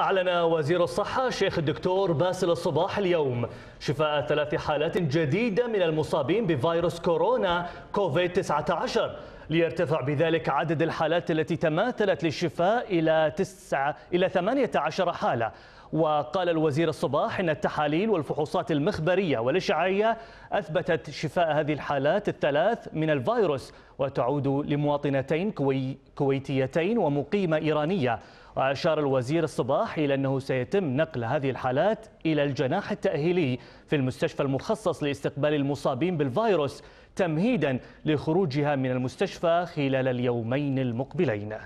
أعلن وزير الصحة الشيخ الدكتور باسل الصباح اليوم شفاء ثلاث حالات جديدة من المصابين بفيروس كورونا كوفيد 19 ليرتفع بذلك عدد الحالات التي تماثلت للشفاء إلى تسعة إلى 18 حالة وقال الوزير الصباح ان التحاليل والفحوصات المخبريه والاشعاعيه اثبتت شفاء هذه الحالات الثلاث من الفيروس وتعود لمواطنتين كوي كويتيتين ومقيمه ايرانيه واشار الوزير الصباح الى انه سيتم نقل هذه الحالات الى الجناح التاهيلي في المستشفى المخصص لاستقبال المصابين بالفيروس تمهيدا لخروجها من المستشفى خلال اليومين المقبلين